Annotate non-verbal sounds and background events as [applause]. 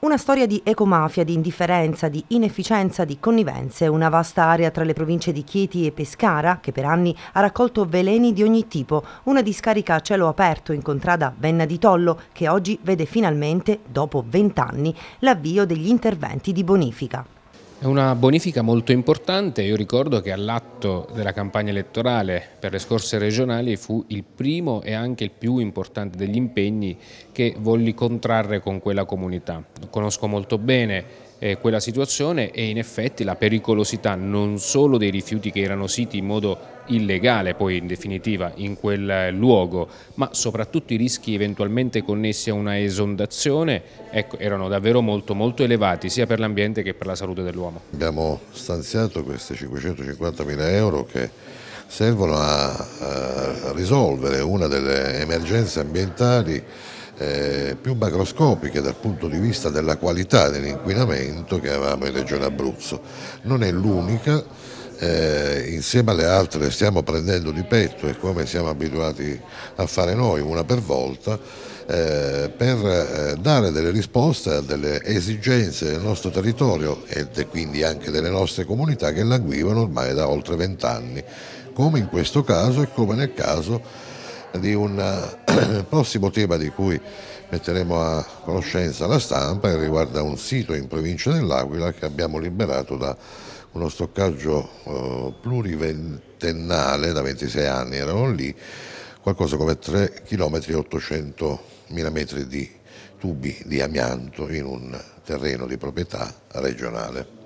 Una storia di ecomafia, di indifferenza, di inefficienza, di connivenze, una vasta area tra le province di Chieti e Pescara che per anni ha raccolto veleni di ogni tipo, una discarica a cielo aperto in contrada Venna di Tollo che oggi vede finalmente, dopo vent'anni, l'avvio degli interventi di bonifica. È una bonifica molto importante, io ricordo che all'atto della campagna elettorale per le scorse regionali fu il primo e anche il più importante degli impegni che volli contrarre con quella comunità. Conosco molto bene eh, quella situazione e in effetti la pericolosità non solo dei rifiuti che erano siti in modo illegale poi in definitiva in quel luogo, ma soprattutto i rischi eventualmente connessi a una esondazione ecco, erano davvero molto, molto elevati sia per l'ambiente che per la salute dell'uomo. Abbiamo stanziato questi 550 mila euro che servono a, a risolvere una delle emergenze ambientali eh, più macroscopiche dal punto di vista della qualità dell'inquinamento che avevamo in Regione Abruzzo. Non è l'unica, eh, insieme alle altre stiamo prendendo di petto e come siamo abituati a fare noi una per volta eh, per eh, dare delle risposte a delle esigenze del nostro territorio e quindi anche delle nostre comunità che languivano ormai da oltre vent'anni, come in questo caso e come nel caso di un eh, [clears throat] prossimo tema di cui metteremo a conoscenza la stampa e riguarda un sito in provincia dell'Aquila che abbiamo liberato da uno stoccaggio eh, pluriventennale da 26 anni, erano lì qualcosa come 3 km 800 mila metri di tubi di amianto in un terreno di proprietà regionale.